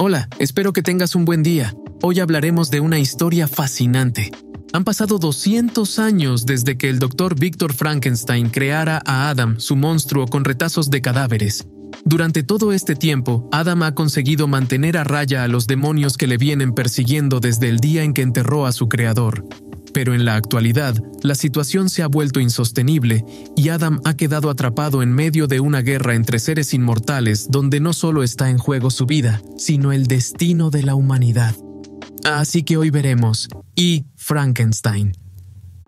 Hola, espero que tengas un buen día. Hoy hablaremos de una historia fascinante. Han pasado 200 años desde que el doctor Víctor Frankenstein creara a Adam, su monstruo con retazos de cadáveres. Durante todo este tiempo, Adam ha conseguido mantener a raya a los demonios que le vienen persiguiendo desde el día en que enterró a su creador. Pero en la actualidad, la situación se ha vuelto insostenible y Adam ha quedado atrapado en medio de una guerra entre seres inmortales donde no solo está en juego su vida, sino el destino de la humanidad. Así que hoy veremos y Frankenstein.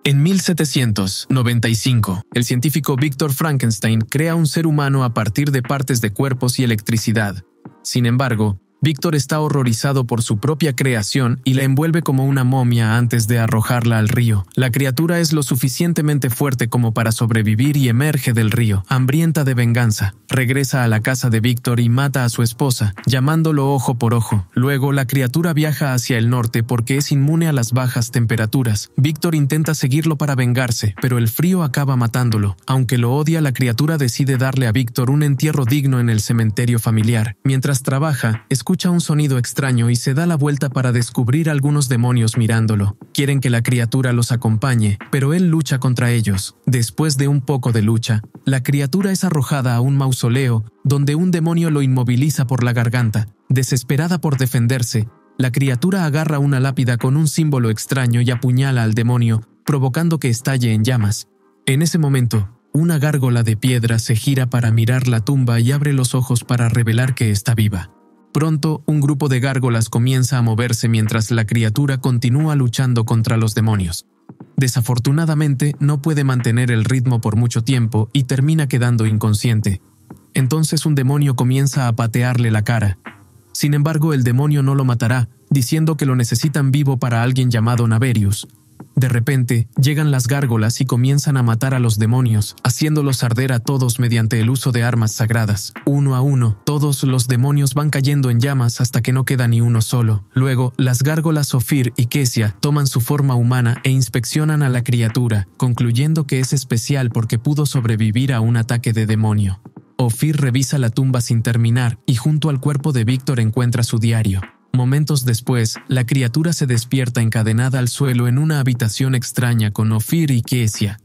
En 1795, el científico Víctor Frankenstein crea un ser humano a partir de partes de cuerpos y electricidad. Sin embargo, Víctor está horrorizado por su propia creación y la envuelve como una momia antes de arrojarla al río. La criatura es lo suficientemente fuerte como para sobrevivir y emerge del río, hambrienta de venganza. Regresa a la casa de Víctor y mata a su esposa, llamándolo ojo por ojo. Luego, la criatura viaja hacia el norte porque es inmune a las bajas temperaturas. Víctor intenta seguirlo para vengarse, pero el frío acaba matándolo. Aunque lo odia, la criatura decide darle a Víctor un entierro digno en el cementerio familiar. Mientras trabaja, escucha escucha un sonido extraño y se da la vuelta para descubrir algunos demonios mirándolo. Quieren que la criatura los acompañe, pero él lucha contra ellos. Después de un poco de lucha, la criatura es arrojada a un mausoleo donde un demonio lo inmoviliza por la garganta. Desesperada por defenderse, la criatura agarra una lápida con un símbolo extraño y apuñala al demonio, provocando que estalle en llamas. En ese momento, una gárgola de piedra se gira para mirar la tumba y abre los ojos para revelar que está viva. Pronto, un grupo de gárgolas comienza a moverse mientras la criatura continúa luchando contra los demonios. Desafortunadamente, no puede mantener el ritmo por mucho tiempo y termina quedando inconsciente. Entonces un demonio comienza a patearle la cara. Sin embargo, el demonio no lo matará, diciendo que lo necesitan vivo para alguien llamado Naverius, de repente, llegan las gárgolas y comienzan a matar a los demonios, haciéndolos arder a todos mediante el uso de armas sagradas. Uno a uno, todos los demonios van cayendo en llamas hasta que no queda ni uno solo. Luego, las gárgolas Ophir y Kesia toman su forma humana e inspeccionan a la criatura, concluyendo que es especial porque pudo sobrevivir a un ataque de demonio. Ophir revisa la tumba sin terminar y junto al cuerpo de Víctor encuentra su diario. Momentos después, la criatura se despierta encadenada al suelo en una habitación extraña con Ophir y Kesia.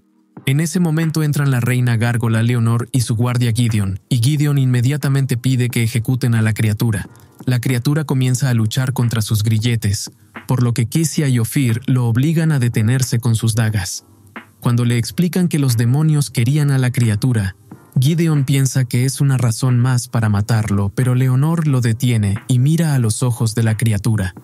En ese momento entran la reina gárgola Leonor y su guardia Gideon, y Gideon inmediatamente pide que ejecuten a la criatura. La criatura comienza a luchar contra sus grilletes, por lo que Kesia y Ophir lo obligan a detenerse con sus dagas. Cuando le explican que los demonios querían a la criatura, Gideon piensa que es una razón más para matarlo, pero Leonor lo detiene y mira a los ojos de la criatura.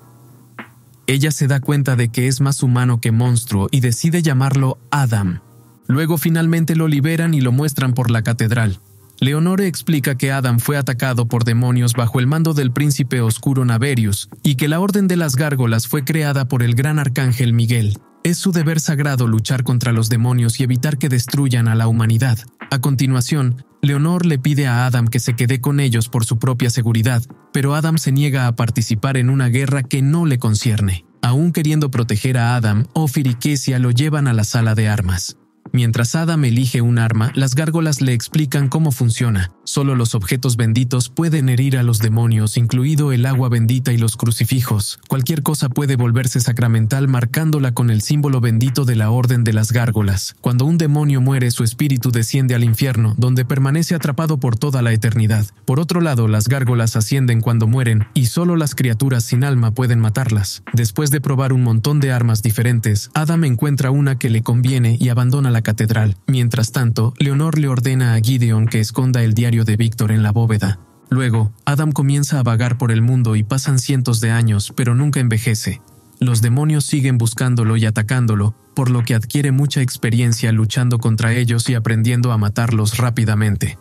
Ella se da cuenta de que es más humano que monstruo y decide llamarlo Adam. Luego finalmente lo liberan y lo muestran por la catedral. Leonor explica que Adam fue atacado por demonios bajo el mando del príncipe oscuro Naverius y que la Orden de las Gárgolas fue creada por el gran arcángel Miguel. Es su deber sagrado luchar contra los demonios y evitar que destruyan a la humanidad. A continuación, Leonor le pide a Adam que se quede con ellos por su propia seguridad, pero Adam se niega a participar en una guerra que no le concierne. Aún queriendo proteger a Adam, Ophir y Kesia lo llevan a la sala de armas. Mientras Adam elige un arma, las gárgolas le explican cómo funciona. Solo los objetos benditos pueden herir a los demonios, incluido el agua bendita y los crucifijos. Cualquier cosa puede volverse sacramental marcándola con el símbolo bendito de la Orden de las Gárgolas. Cuando un demonio muere, su espíritu desciende al infierno, donde permanece atrapado por toda la eternidad. Por otro lado, las gárgolas ascienden cuando mueren, y solo las criaturas sin alma pueden matarlas. Después de probar un montón de armas diferentes, Adam encuentra una que le conviene y abandona la catedral. Mientras tanto, Leonor le ordena a Gideon que esconda el diario de Víctor en la bóveda. Luego, Adam comienza a vagar por el mundo y pasan cientos de años, pero nunca envejece. Los demonios siguen buscándolo y atacándolo, por lo que adquiere mucha experiencia luchando contra ellos y aprendiendo a matarlos rápidamente.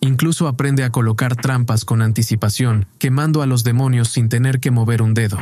Incluso aprende a colocar trampas con anticipación, quemando a los demonios sin tener que mover un dedo.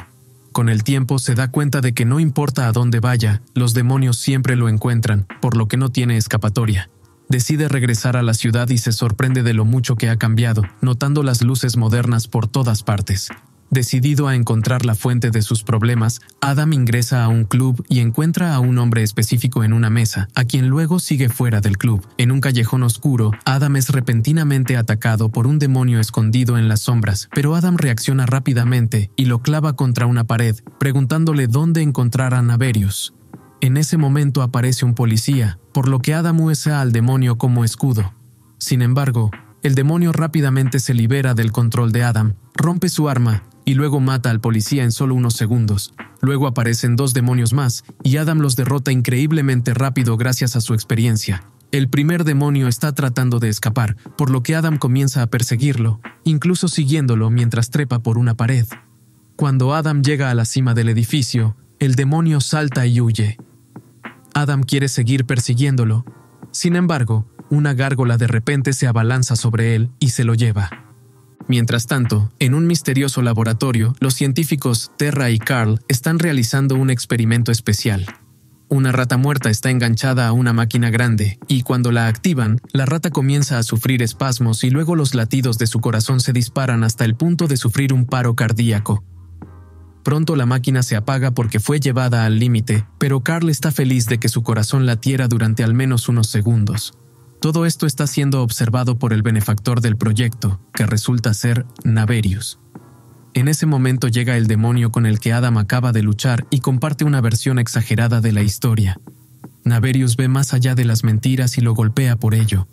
Con el tiempo se da cuenta de que no importa a dónde vaya, los demonios siempre lo encuentran, por lo que no tiene escapatoria. Decide regresar a la ciudad y se sorprende de lo mucho que ha cambiado, notando las luces modernas por todas partes. Decidido a encontrar la fuente de sus problemas, Adam ingresa a un club y encuentra a un hombre específico en una mesa, a quien luego sigue fuera del club. En un callejón oscuro, Adam es repentinamente atacado por un demonio escondido en las sombras, pero Adam reacciona rápidamente y lo clava contra una pared, preguntándole dónde encontrar a Naverius. En ese momento aparece un policía, por lo que Adam usa al demonio como escudo. Sin embargo, el demonio rápidamente se libera del control de Adam, rompe su arma y luego mata al policía en solo unos segundos. Luego aparecen dos demonios más, y Adam los derrota increíblemente rápido gracias a su experiencia. El primer demonio está tratando de escapar, por lo que Adam comienza a perseguirlo, incluso siguiéndolo mientras trepa por una pared. Cuando Adam llega a la cima del edificio, el demonio salta y huye. Adam quiere seguir persiguiéndolo. Sin embargo, una gárgola de repente se abalanza sobre él y se lo lleva. Mientras tanto, en un misterioso laboratorio, los científicos Terra y Carl están realizando un experimento especial. Una rata muerta está enganchada a una máquina grande, y cuando la activan, la rata comienza a sufrir espasmos y luego los latidos de su corazón se disparan hasta el punto de sufrir un paro cardíaco. Pronto la máquina se apaga porque fue llevada al límite, pero Carl está feliz de que su corazón latiera durante al menos unos segundos. Todo esto está siendo observado por el benefactor del proyecto, que resulta ser Naverius. En ese momento llega el demonio con el que Adam acaba de luchar y comparte una versión exagerada de la historia. Naverius ve más allá de las mentiras y lo golpea por ello.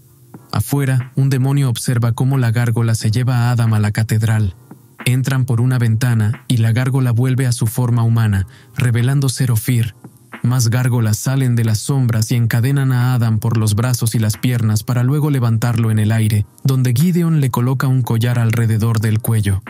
Afuera, un demonio observa cómo la gárgola se lleva a Adam a la catedral. Entran por una ventana y la gárgola vuelve a su forma humana, revelando ser Ophir, más gárgolas salen de las sombras y encadenan a Adam por los brazos y las piernas para luego levantarlo en el aire, donde Gideon le coloca un collar alrededor del cuello.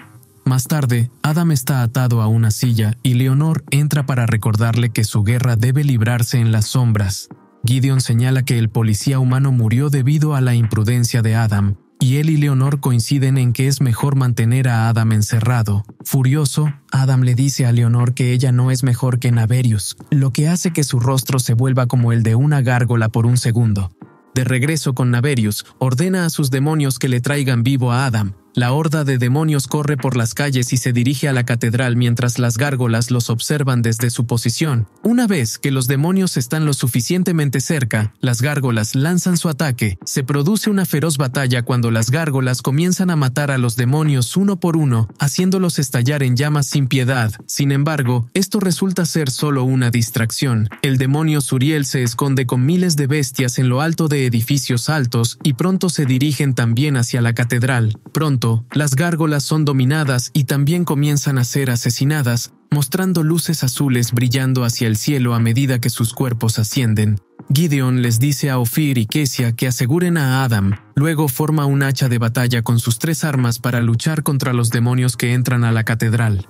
Más tarde, Adam está atado a una silla y Leonor entra para recordarle que su guerra debe librarse en las sombras. Gideon señala que el policía humano murió debido a la imprudencia de Adam, y él y Leonor coinciden en que es mejor mantener a Adam encerrado. Furioso, Adam le dice a Leonor que ella no es mejor que Naverius, lo que hace que su rostro se vuelva como el de una gárgola por un segundo. De regreso con Naverius, ordena a sus demonios que le traigan vivo a Adam, la horda de demonios corre por las calles y se dirige a la catedral mientras las gárgolas los observan desde su posición. Una vez que los demonios están lo suficientemente cerca, las gárgolas lanzan su ataque. Se produce una feroz batalla cuando las gárgolas comienzan a matar a los demonios uno por uno, haciéndolos estallar en llamas sin piedad. Sin embargo, esto resulta ser solo una distracción. El demonio Suriel se esconde con miles de bestias en lo alto de edificios altos y pronto se dirigen también hacia la catedral. Pronto las gárgolas son dominadas y también comienzan a ser asesinadas, mostrando luces azules brillando hacia el cielo a medida que sus cuerpos ascienden. Gideon les dice a Ophir y Kesia que aseguren a Adam, luego forma un hacha de batalla con sus tres armas para luchar contra los demonios que entran a la catedral.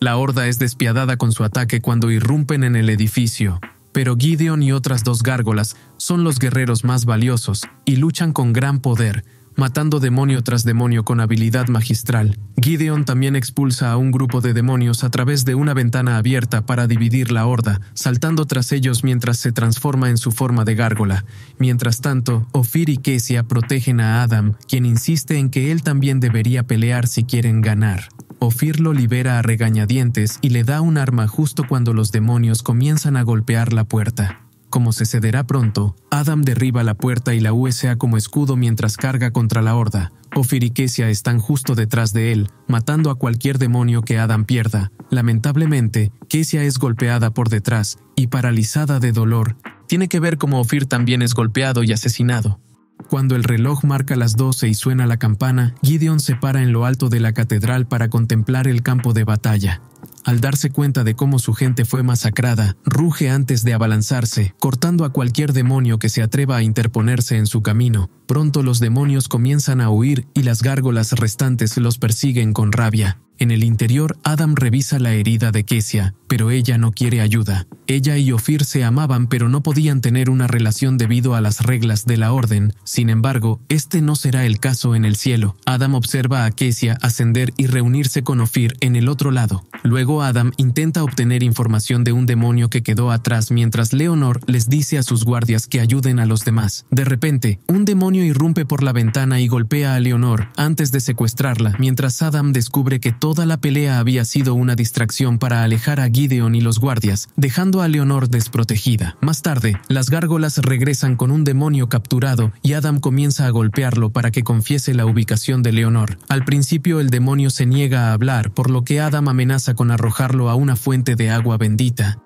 La horda es despiadada con su ataque cuando irrumpen en el edificio, pero Gideon y otras dos gárgolas son los guerreros más valiosos y luchan con gran poder, matando demonio tras demonio con habilidad magistral. Gideon también expulsa a un grupo de demonios a través de una ventana abierta para dividir la horda, saltando tras ellos mientras se transforma en su forma de gárgola. Mientras tanto, Ophir y Kesia protegen a Adam, quien insiste en que él también debería pelear si quieren ganar. Ophir lo libera a regañadientes y le da un arma justo cuando los demonios comienzan a golpear la puerta. Como se cederá pronto, Adam derriba la puerta y la USA como escudo mientras carga contra la horda. Ophir y Kesia están justo detrás de él, matando a cualquier demonio que Adam pierda. Lamentablemente, Kesia es golpeada por detrás y paralizada de dolor. Tiene que ver cómo Ophir también es golpeado y asesinado. Cuando el reloj marca las 12 y suena la campana, Gideon se para en lo alto de la catedral para contemplar el campo de batalla. Al darse cuenta de cómo su gente fue masacrada, ruge antes de abalanzarse, cortando a cualquier demonio que se atreva a interponerse en su camino. Pronto los demonios comienzan a huir y las gárgolas restantes los persiguen con rabia. En el interior, Adam revisa la herida de Kesia, pero ella no quiere ayuda. Ella y Ophir se amaban, pero no podían tener una relación debido a las reglas de la orden. Sin embargo, este no será el caso en el cielo. Adam observa a Kesia ascender y reunirse con Ophir en el otro lado. Luego Adam intenta obtener información de un demonio que quedó atrás mientras Leonor les dice a sus guardias que ayuden a los demás. De repente, un demonio irrumpe por la ventana y golpea a Leonor antes de secuestrarla, mientras Adam descubre que toda la pelea había sido una distracción para alejar a Gideon y los guardias, dejando a Leonor desprotegida. Más tarde, las gárgolas regresan con un demonio capturado y Adam comienza a golpearlo para que confiese la ubicación de Leonor. Al principio el demonio se niega a hablar, por lo que Adam amenaza con arrojarlo a una fuente de agua bendita,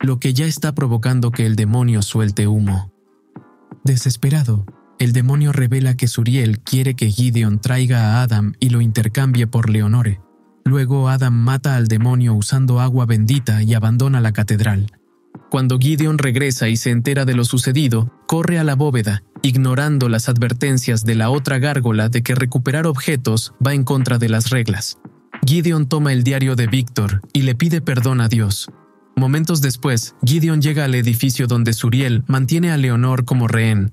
lo que ya está provocando que el demonio suelte humo. Desesperado, el demonio revela que Suriel quiere que Gideon traiga a Adam y lo intercambie por Leonore. Luego Adam mata al demonio usando agua bendita y abandona la catedral. Cuando Gideon regresa y se entera de lo sucedido, corre a la bóveda, ignorando las advertencias de la otra gárgola de que recuperar objetos va en contra de las reglas. Gideon toma el diario de Víctor y le pide perdón a Dios. Momentos después, Gideon llega al edificio donde Suriel mantiene a Leonor como rehén.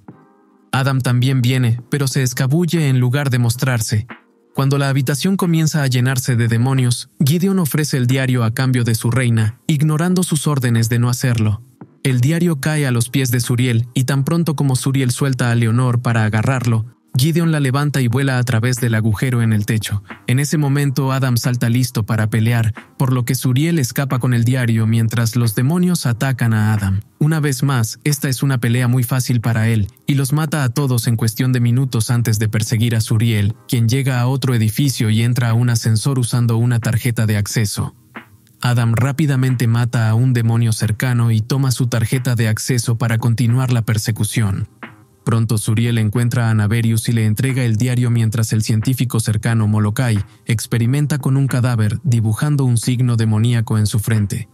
Adam también viene, pero se escabulle en lugar de mostrarse, cuando la habitación comienza a llenarse de demonios, Gideon ofrece el diario a cambio de su reina, ignorando sus órdenes de no hacerlo. El diario cae a los pies de Suriel y tan pronto como Suriel suelta a Leonor para agarrarlo, Gideon la levanta y vuela a través del agujero en el techo. En ese momento Adam salta listo para pelear, por lo que Suriel escapa con el diario mientras los demonios atacan a Adam. Una vez más, esta es una pelea muy fácil para él, y los mata a todos en cuestión de minutos antes de perseguir a Suriel, quien llega a otro edificio y entra a un ascensor usando una tarjeta de acceso. Adam rápidamente mata a un demonio cercano y toma su tarjeta de acceso para continuar la persecución. Pronto Suriel encuentra a Naverius y le entrega el diario mientras el científico cercano Molokai experimenta con un cadáver dibujando un signo demoníaco en su frente.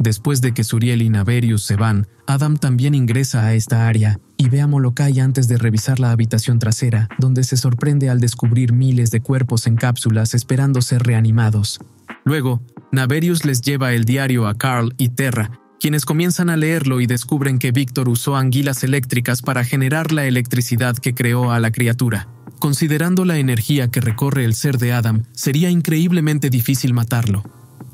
Después de que Suriel y Naverius se van, Adam también ingresa a esta área y ve a Molokai antes de revisar la habitación trasera, donde se sorprende al descubrir miles de cuerpos en cápsulas esperando ser reanimados. Luego, Naverius les lleva el diario a Carl y Terra, quienes comienzan a leerlo y descubren que Víctor usó anguilas eléctricas para generar la electricidad que creó a la criatura. Considerando la energía que recorre el ser de Adam, sería increíblemente difícil matarlo,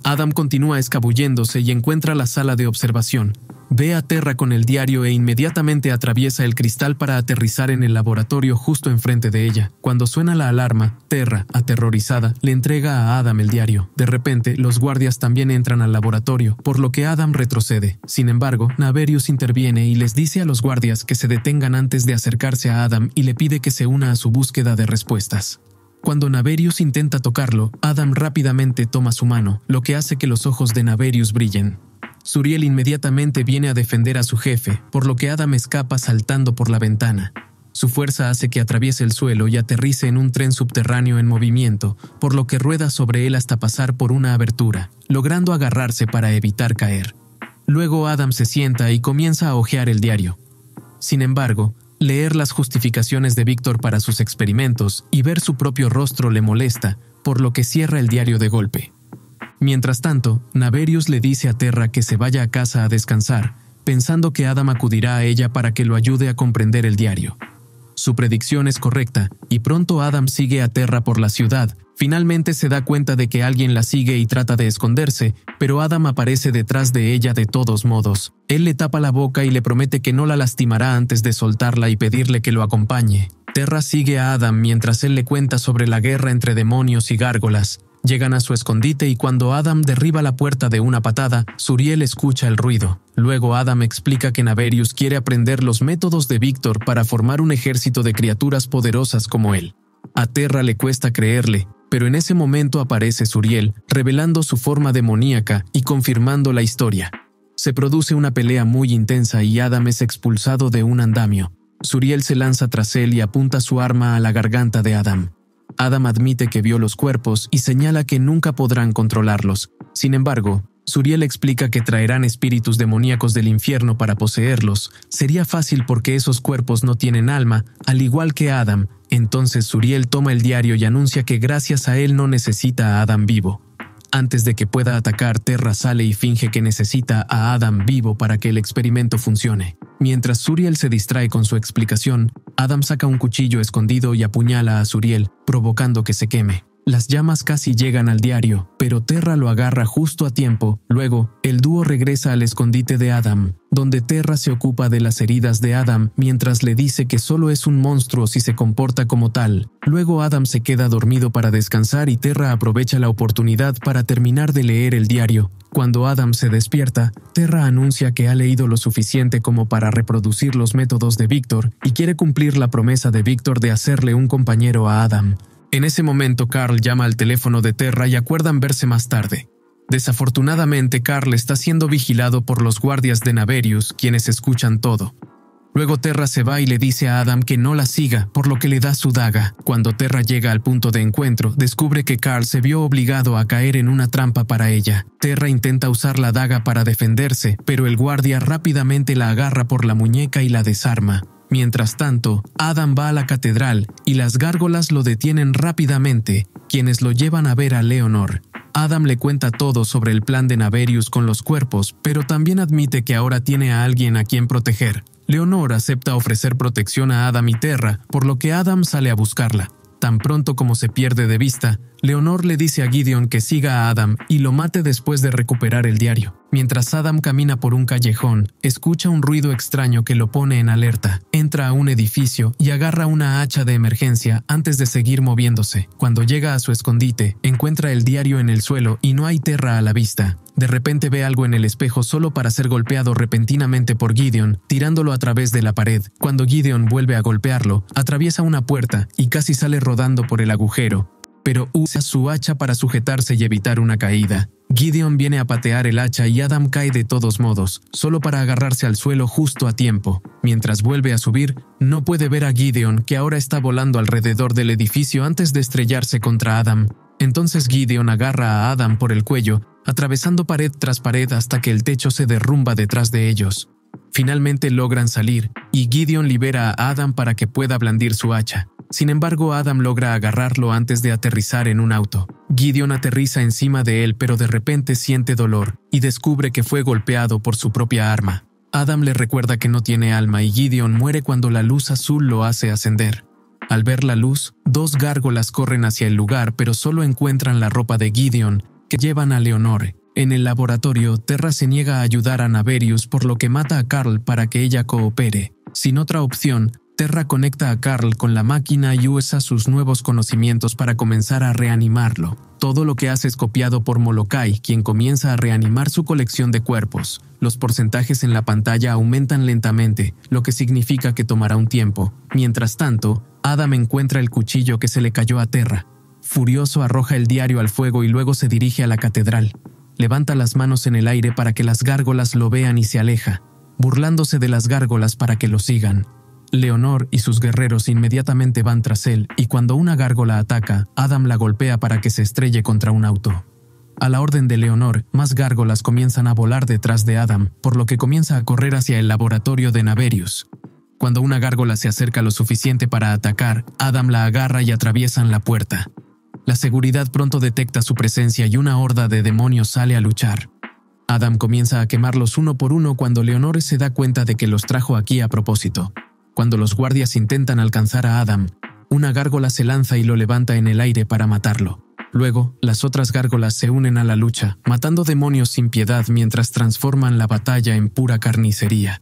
Adam continúa escabulléndose y encuentra la sala de observación. Ve a Terra con el diario e inmediatamente atraviesa el cristal para aterrizar en el laboratorio justo enfrente de ella. Cuando suena la alarma, Terra, aterrorizada, le entrega a Adam el diario. De repente, los guardias también entran al laboratorio, por lo que Adam retrocede. Sin embargo, Naverius interviene y les dice a los guardias que se detengan antes de acercarse a Adam y le pide que se una a su búsqueda de respuestas. Cuando Naverius intenta tocarlo, Adam rápidamente toma su mano, lo que hace que los ojos de Naverius brillen. Suriel inmediatamente viene a defender a su jefe, por lo que Adam escapa saltando por la ventana. Su fuerza hace que atraviese el suelo y aterrice en un tren subterráneo en movimiento, por lo que rueda sobre él hasta pasar por una abertura, logrando agarrarse para evitar caer. Luego Adam se sienta y comienza a hojear el diario. Sin embargo, Leer las justificaciones de Víctor para sus experimentos y ver su propio rostro le molesta, por lo que cierra el diario de golpe. Mientras tanto, Naverius le dice a Terra que se vaya a casa a descansar, pensando que Adam acudirá a ella para que lo ayude a comprender el diario. Su predicción es correcta, y pronto Adam sigue a Terra por la ciudad. Finalmente se da cuenta de que alguien la sigue y trata de esconderse, pero Adam aparece detrás de ella de todos modos. Él le tapa la boca y le promete que no la lastimará antes de soltarla y pedirle que lo acompañe. Terra sigue a Adam mientras él le cuenta sobre la guerra entre demonios y gárgolas. Llegan a su escondite y cuando Adam derriba la puerta de una patada, Suriel escucha el ruido. Luego Adam explica que Naverius quiere aprender los métodos de Víctor para formar un ejército de criaturas poderosas como él. A Terra le cuesta creerle, pero en ese momento aparece Suriel, revelando su forma demoníaca y confirmando la historia. Se produce una pelea muy intensa y Adam es expulsado de un andamio. Suriel se lanza tras él y apunta su arma a la garganta de Adam. Adam admite que vio los cuerpos y señala que nunca podrán controlarlos. Sin embargo, Suriel explica que traerán espíritus demoníacos del infierno para poseerlos. Sería fácil porque esos cuerpos no tienen alma, al igual que Adam. Entonces Suriel toma el diario y anuncia que gracias a él no necesita a Adam vivo. Antes de que pueda atacar, Terra sale y finge que necesita a Adam vivo para que el experimento funcione. Mientras Suriel se distrae con su explicación, Adam saca un cuchillo escondido y apuñala a Suriel, provocando que se queme. Las llamas casi llegan al diario, pero Terra lo agarra justo a tiempo. Luego, el dúo regresa al escondite de Adam, donde Terra se ocupa de las heridas de Adam mientras le dice que solo es un monstruo si se comporta como tal. Luego Adam se queda dormido para descansar y Terra aprovecha la oportunidad para terminar de leer el diario. Cuando Adam se despierta, Terra anuncia que ha leído lo suficiente como para reproducir los métodos de Víctor y quiere cumplir la promesa de Víctor de hacerle un compañero a Adam. En ese momento Carl llama al teléfono de Terra y acuerdan verse más tarde. Desafortunadamente Carl está siendo vigilado por los guardias de Naverius, quienes escuchan todo. Luego Terra se va y le dice a Adam que no la siga, por lo que le da su daga. Cuando Terra llega al punto de encuentro, descubre que Carl se vio obligado a caer en una trampa para ella. Terra intenta usar la daga para defenderse, pero el guardia rápidamente la agarra por la muñeca y la desarma. Mientras tanto, Adam va a la catedral y las gárgolas lo detienen rápidamente, quienes lo llevan a ver a Leonor. Adam le cuenta todo sobre el plan de Naverius con los cuerpos, pero también admite que ahora tiene a alguien a quien proteger. Leonor acepta ofrecer protección a Adam y Terra, por lo que Adam sale a buscarla. Tan pronto como se pierde de vista, Leonor le dice a Gideon que siga a Adam y lo mate después de recuperar el diario. Mientras Adam camina por un callejón, escucha un ruido extraño que lo pone en alerta. Entra a un edificio y agarra una hacha de emergencia antes de seguir moviéndose. Cuando llega a su escondite, encuentra el diario en el suelo y no hay tierra a la vista. De repente ve algo en el espejo solo para ser golpeado repentinamente por Gideon, tirándolo a través de la pared. Cuando Gideon vuelve a golpearlo, atraviesa una puerta y casi sale rodando por el agujero, pero usa su hacha para sujetarse y evitar una caída. Gideon viene a patear el hacha y Adam cae de todos modos, solo para agarrarse al suelo justo a tiempo. Mientras vuelve a subir, no puede ver a Gideon, que ahora está volando alrededor del edificio antes de estrellarse contra Adam. Entonces Gideon agarra a Adam por el cuello, atravesando pared tras pared hasta que el techo se derrumba detrás de ellos. Finalmente logran salir, y Gideon libera a Adam para que pueda blandir su hacha. Sin embargo, Adam logra agarrarlo antes de aterrizar en un auto. Gideon aterriza encima de él pero de repente siente dolor y descubre que fue golpeado por su propia arma. Adam le recuerda que no tiene alma y Gideon muere cuando la luz azul lo hace ascender. Al ver la luz, dos gárgolas corren hacia el lugar pero solo encuentran la ropa de Gideon, que llevan a Leonore. En el laboratorio, Terra se niega a ayudar a Naverius por lo que mata a Carl para que ella coopere. Sin otra opción, Terra conecta a Carl con la máquina y usa sus nuevos conocimientos para comenzar a reanimarlo. Todo lo que hace es copiado por Molokai, quien comienza a reanimar su colección de cuerpos. Los porcentajes en la pantalla aumentan lentamente, lo que significa que tomará un tiempo. Mientras tanto, Adam encuentra el cuchillo que se le cayó a Terra. Furioso arroja el diario al fuego y luego se dirige a la catedral. Levanta las manos en el aire para que las gárgolas lo vean y se aleja, burlándose de las gárgolas para que lo sigan. Leonor y sus guerreros inmediatamente van tras él y cuando una gárgola ataca, Adam la golpea para que se estrelle contra un auto. A la orden de Leonor, más gárgolas comienzan a volar detrás de Adam, por lo que comienza a correr hacia el laboratorio de Naverius. Cuando una gárgola se acerca lo suficiente para atacar, Adam la agarra y atraviesan la puerta. La seguridad pronto detecta su presencia y una horda de demonios sale a luchar. Adam comienza a quemarlos uno por uno cuando Leonor se da cuenta de que los trajo aquí a propósito. Cuando los guardias intentan alcanzar a Adam, una gárgola se lanza y lo levanta en el aire para matarlo. Luego, las otras gárgolas se unen a la lucha, matando demonios sin piedad mientras transforman la batalla en pura carnicería.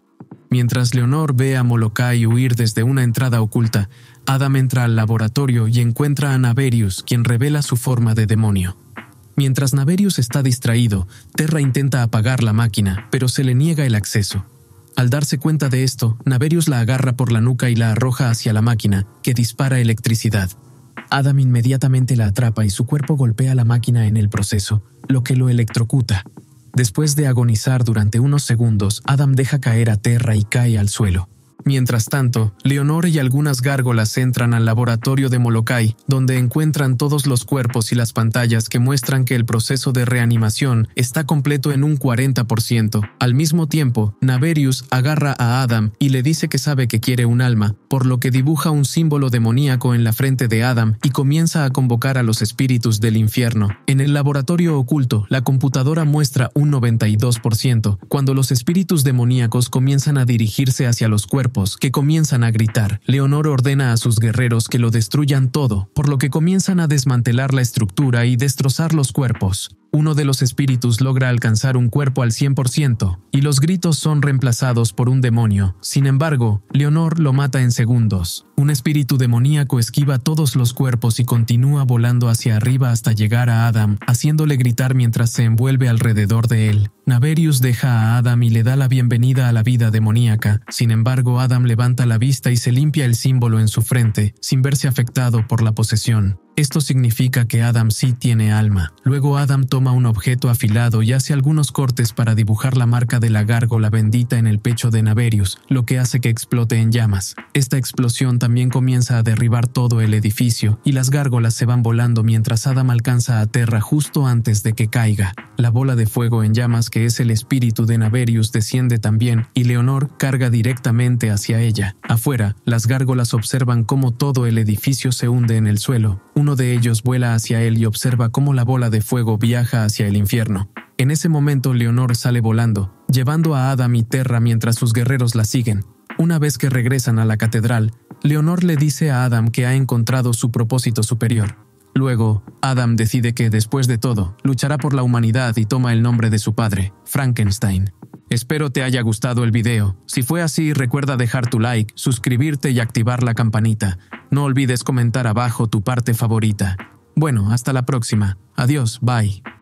Mientras Leonor ve a Molokai huir desde una entrada oculta, Adam entra al laboratorio y encuentra a Naverius, quien revela su forma de demonio. Mientras Naverius está distraído, Terra intenta apagar la máquina, pero se le niega el acceso. Al darse cuenta de esto, Naverius la agarra por la nuca y la arroja hacia la máquina, que dispara electricidad. Adam inmediatamente la atrapa y su cuerpo golpea la máquina en el proceso, lo que lo electrocuta. Después de agonizar durante unos segundos, Adam deja caer a Terra y cae al suelo. Mientras tanto, Leonor y algunas gárgolas entran al laboratorio de Molokai, donde encuentran todos los cuerpos y las pantallas que muestran que el proceso de reanimación está completo en un 40%. Al mismo tiempo, Naverius agarra a Adam y le dice que sabe que quiere un alma, por lo que dibuja un símbolo demoníaco en la frente de Adam y comienza a convocar a los espíritus del infierno. En el laboratorio oculto, la computadora muestra un 92%, cuando los espíritus demoníacos comienzan a dirigirse hacia los cuerpos, que comienzan a gritar. Leonor ordena a sus guerreros que lo destruyan todo, por lo que comienzan a desmantelar la estructura y destrozar los cuerpos uno de los espíritus logra alcanzar un cuerpo al 100%, y los gritos son reemplazados por un demonio. Sin embargo, Leonor lo mata en segundos, un espíritu demoníaco esquiva todos los cuerpos y continúa volando hacia arriba hasta llegar a Adam, haciéndole gritar mientras se envuelve alrededor de él. Naverius deja a Adam y le da la bienvenida a la vida demoníaca. Sin embargo, Adam levanta la vista y se limpia el símbolo en su frente, sin verse afectado por la posesión. Esto significa que Adam sí tiene alma. Luego Adam toma un objeto afilado y hace algunos cortes para dibujar la marca de la gárgola bendita en el pecho de Naverius, lo que hace que explote en llamas. Esta explosión también comienza a derribar todo el edificio y las gárgolas se van volando mientras Adam alcanza a Terra justo antes de que caiga. La bola de fuego en llamas que es el espíritu de Naverius desciende también y Leonor carga directamente hacia ella. Afuera, las gárgolas observan cómo todo el edificio se hunde en el suelo. Uno de ellos vuela hacia él y observa cómo la bola de fuego viaja hacia el infierno. En ese momento Leonor sale volando, llevando a Adam y Terra mientras sus guerreros la siguen. Una vez que regresan a la catedral, Leonor le dice a Adam que ha encontrado su propósito superior. Luego, Adam decide que, después de todo, luchará por la humanidad y toma el nombre de su padre, Frankenstein. Espero te haya gustado el video. Si fue así, recuerda dejar tu like, suscribirte y activar la campanita. No olvides comentar abajo tu parte favorita. Bueno, hasta la próxima. Adiós, bye.